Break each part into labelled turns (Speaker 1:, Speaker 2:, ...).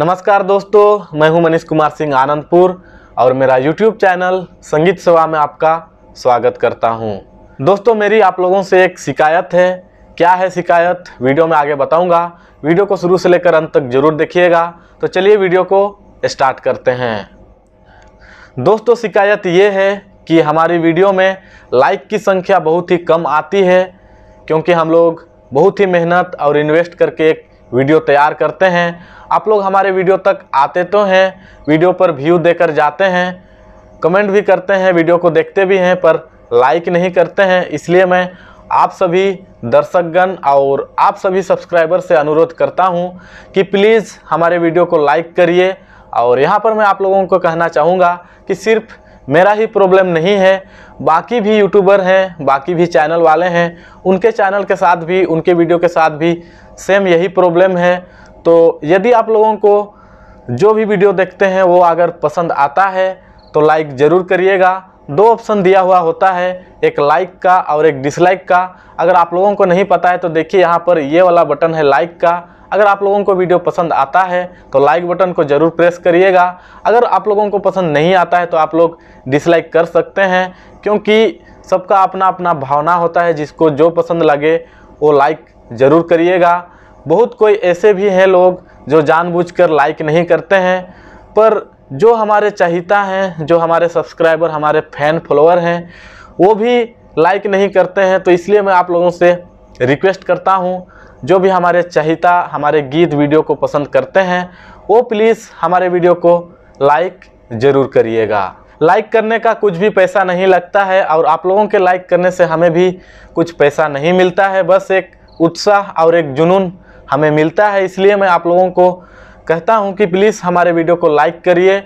Speaker 1: नमस्कार दोस्तों मैं हूं मनीष कुमार सिंह आनंदपुर और मेरा यूट्यूब चैनल संगीत सेवा में आपका स्वागत करता हूं दोस्तों मेरी आप लोगों से एक शिकायत है क्या है शिकायत वीडियो में आगे बताऊंगा वीडियो को शुरू से लेकर अंत तक जरूर देखिएगा तो चलिए वीडियो को स्टार्ट करते हैं दोस्तों शिकायत ये है कि हमारी वीडियो में लाइक की संख्या बहुत ही कम आती है क्योंकि हम लोग बहुत ही मेहनत और इन्वेस्ट करके एक वीडियो तैयार करते हैं आप लोग हमारे वीडियो तक आते तो हैं वीडियो पर व्यू देकर जाते हैं कमेंट भी करते हैं वीडियो को देखते भी हैं पर लाइक नहीं करते हैं इसलिए मैं आप सभी दर्शकगण और आप सभी सब्सक्राइबर से अनुरोध करता हूं कि प्लीज़ हमारे वीडियो को लाइक करिए और यहां पर मैं आप लोगों को कहना चाहूँगा कि सिर्फ मेरा ही प्रॉब्लम नहीं है बाकी भी यूट्यूबर हैं बाकी भी चैनल वाले हैं उनके चैनल के साथ भी उनके वीडियो के साथ भी सेम यही प्रॉब्लम है तो यदि आप लोगों को जो भी वीडियो देखते हैं वो अगर पसंद आता है तो लाइक ज़रूर करिएगा दो ऑप्शन दिया हुआ होता है एक लाइक का और एक डिसलाइक का अगर आप लोगों को नहीं पता है तो देखिए यहाँ पर ये वाला बटन है लाइक का अगर आप लोगों को वीडियो पसंद आता है तो लाइक बटन को ज़रूर प्रेस करिएगा अगर आप लोगों को पसंद नहीं आता है तो आप लोग डिसलाइक कर सकते हैं क्योंकि सबका अपना अपना भावना होता है जिसको जो पसंद लगे वो लाइक ज़रूर करिएगा बहुत कोई ऐसे भी हैं लोग जो जानबूझकर लाइक नहीं करते हैं पर जो हमारे चाहिता हैं जो हमारे सब्सक्राइबर हमारे फैन फॉलोअर हैं वो भी लाइक नहीं करते हैं तो इसलिए मैं आप लोगों से रिक्वेस्ट करता हूँ जो भी हमारे चाहिता हमारे गीत वीडियो को पसंद करते हैं वो प्लीज़ हमारे वीडियो को लाइक ज़रूर करिएगा लाइक करने का कुछ भी पैसा नहीं लगता है और आप लोगों के लाइक करने से हमें भी कुछ पैसा नहीं मिलता है बस एक उत्साह और एक जुनून हमें मिलता है इसलिए मैं आप लोगों को कहता हूं कि प्लीज़ हमारे वीडियो को लाइक करिए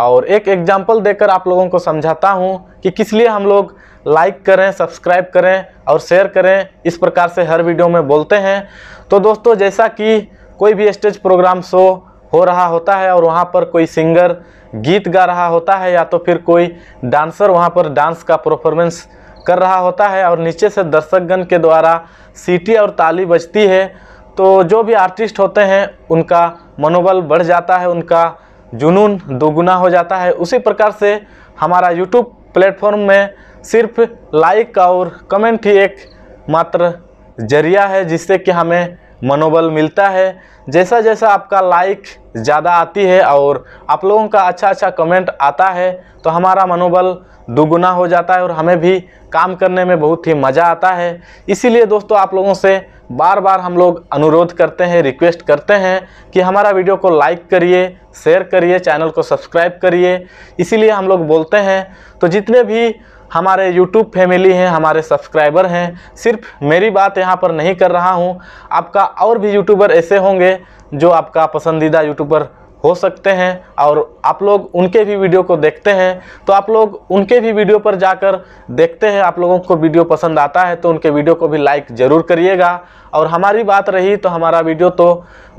Speaker 1: और एक एग्जाम्पल देकर आप लोगों को समझाता हूं कि किस लिए हम लोग लाइक करें सब्सक्राइब करें और शेयर करें इस प्रकार से हर वीडियो में बोलते हैं तो दोस्तों जैसा कि कोई भी स्टेज प्रोग्राम शो हो रहा होता है और वहाँ पर कोई सिंगर गीत गा रहा होता है या तो फिर कोई डांसर वहाँ पर डांस का परफॉर्मेंस कर रहा होता है और नीचे से दर्शकगण के द्वारा सीटी और ताली बजती है तो जो भी आर्टिस्ट होते हैं उनका मनोबल बढ़ जाता है उनका जुनून दोगुना हो जाता है उसी प्रकार से हमारा यूट्यूब प्लेटफॉर्म में सिर्फ लाइक और कमेंट ही एक मात्र जरिया है जिससे कि हमें मनोबल मिलता है जैसा जैसा आपका लाइक ज़्यादा आती है और आप लोगों का अच्छा अच्छा कमेंट आता है तो हमारा मनोबल दुगुना हो जाता है और हमें भी काम करने में बहुत ही मज़ा आता है इसीलिए दोस्तों आप लोगों से बार बार हम लोग अनुरोध करते हैं रिक्वेस्ट करते हैं कि हमारा वीडियो को लाइक करिए शेयर करिए चैनल को सब्सक्राइब करिए इसीलिए हम लोग बोलते हैं तो जितने भी हमारे यूट्यूब फैमिली हैं हमारे सब्सक्राइबर हैं सिर्फ मेरी बात यहाँ पर नहीं कर रहा हूँ आपका और भी यूट्यूबर ऐसे होंगे जो आपका पसंदीदा यूट्यूबर हो सकते हैं और आप लोग उनके भी वीडियो को देखते हैं तो आप लोग उनके भी वीडियो पर जाकर देखते हैं आप लोगों को वीडियो पसंद आता है तो उनके वीडियो को भी लाइक ज़रूर करिएगा और हमारी बात रही तो हमारा वीडियो तो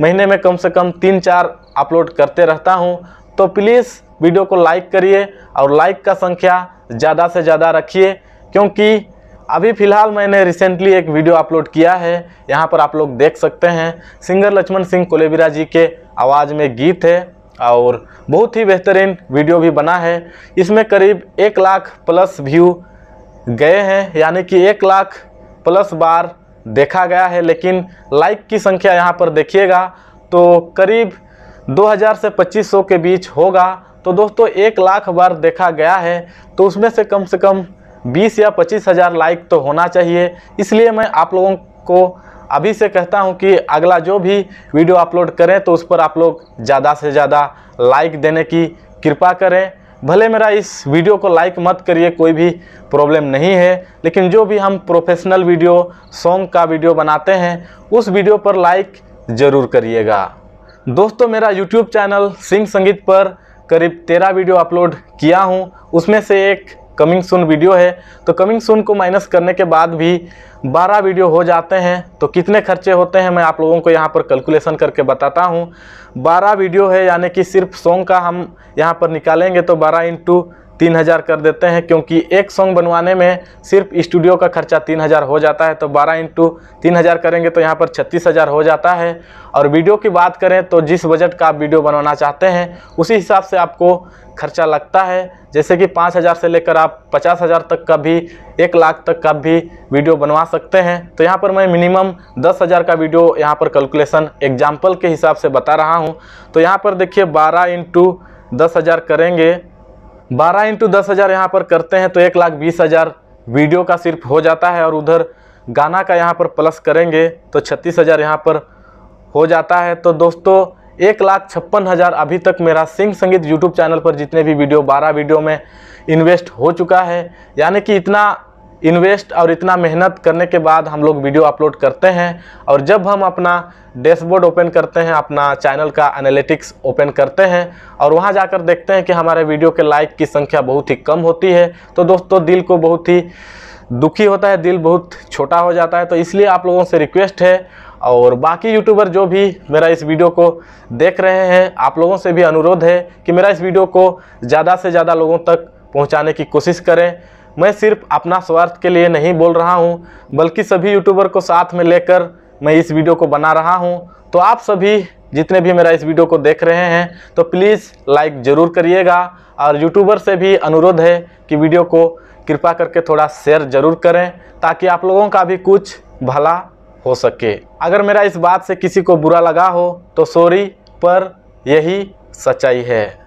Speaker 1: महीने में कम से कम तीन चार अपलोड करते रहता हूँ तो प्लीज़ वीडियो को लाइक करिए और लाइक का संख्या ज़्यादा से ज़्यादा रखिए क्योंकि अभी फ़िलहाल मैंने रिसेंटली एक वीडियो अपलोड किया है यहाँ पर आप लोग देख सकते हैं सिंगर लक्ष्मण सिंह कोलेबिरा जी के आवाज़ में गीत है और बहुत ही बेहतरीन वीडियो भी बना है इसमें करीब एक लाख प्लस व्यू गए हैं यानी कि एक लाख प्लस बार देखा गया है लेकिन लाइक की संख्या यहाँ पर देखिएगा तो करीब 2000 से 2500 के बीच होगा तो दोस्तों एक लाख बार देखा गया है तो उसमें से कम से कम बीस या पच्चीस हज़ार लाइक तो होना चाहिए इसलिए मैं आप लोगों को अभी से कहता हूं कि अगला जो भी वीडियो अपलोड करें तो उस पर आप लोग ज़्यादा से ज़्यादा लाइक देने की कृपा करें भले मेरा इस वीडियो को लाइक मत करिए कोई भी प्रॉब्लम नहीं है लेकिन जो भी हम प्रोफेशनल वीडियो सॉन्ग का वीडियो बनाते हैं उस वीडियो पर लाइक ज़रूर करिएगा दोस्तों मेरा यूट्यूब चैनल सिंह संगीत पर करीब तेरह वीडियो अपलोड किया हूँ उसमें से एक कमिंग सुन वीडियो है तो कमिंग सुन को माइनस करने के बाद भी 12 वीडियो हो जाते हैं तो कितने खर्चे होते हैं मैं आप लोगों को यहाँ पर कैलकुलेशन करके बताता हूँ 12 वीडियो है यानी कि सिर्फ सॉन्ग का हम यहाँ पर निकालेंगे तो 12 इंटू तीन हज़ार कर देते हैं क्योंकि एक सॉन्ग बनवाने में सिर्फ स्टूडियो का खर्चा तीन हज़ार हो जाता है तो बारह इंटू तीन हज़ार करेंगे तो यहाँ पर छत्तीस हज़ार हो जाता है और वीडियो की बात करें तो जिस बजट का आप वीडियो बनवाना चाहते हैं उसी हिसाब से आपको खर्चा लगता है जैसे कि पाँच हज़ार से लेकर आप पचास हज़ार तक का भी एक लाख तक का भी वीडियो बनवा सकते हैं तो यहाँ पर मैं मिनिमम दस हज़ार का वीडियो यहाँ पर कैलकुलेशन एग्जाम्पल के हिसाब से बता रहा हूँ तो यहाँ पर देखिए बारह इंटू दस हज़ार करेंगे बारह इंटू दस हज़ार यहाँ पर करते हैं तो एक लाख बीस हज़ार वीडियो का सिर्फ हो जाता है और उधर गाना का यहाँ पर प्लस करेंगे तो छत्तीस हज़ार यहाँ पर हो जाता है तो दोस्तों एक लाख छप्पन हज़ार अभी तक मेरा सिंह संगीत यूट्यूब चैनल पर जितने भी वीडियो बारह वीडियो में इन्वेस्ट हो चुका है यानी कि इतना इन्वेस्ट और इतना मेहनत करने के बाद हम लोग वीडियो अपलोड करते हैं और जब हम अपना डैशबोर्ड ओपन करते हैं अपना चैनल का एनालिटिक्स ओपन करते हैं और वहां जाकर देखते हैं कि हमारे वीडियो के लाइक की संख्या बहुत ही कम होती है तो दोस्तों दिल को बहुत ही दुखी होता है दिल बहुत छोटा हो जाता है तो इसलिए आप लोगों से रिक्वेस्ट है और बाकी यूट्यूबर जो भी मेरा इस वीडियो को देख रहे हैं आप लोगों से भी अनुरोध है कि मेरा इस वीडियो को ज़्यादा से ज़्यादा लोगों तक पहुँचाने की कोशिश करें मैं सिर्फ अपना स्वार्थ के लिए नहीं बोल रहा हूँ बल्कि सभी यूट्यूबर को साथ में लेकर मैं इस वीडियो को बना रहा हूँ तो आप सभी जितने भी मेरा इस वीडियो को देख रहे हैं तो प्लीज़ लाइक ज़रूर करिएगा और यूट्यूबर से भी अनुरोध है कि वीडियो को कृपा करके थोड़ा शेयर ज़रूर करें ताकि आप लोगों का भी कुछ भला हो सके अगर मेरा इस बात से किसी को बुरा लगा हो तो सॉरी पर यही सच्चाई है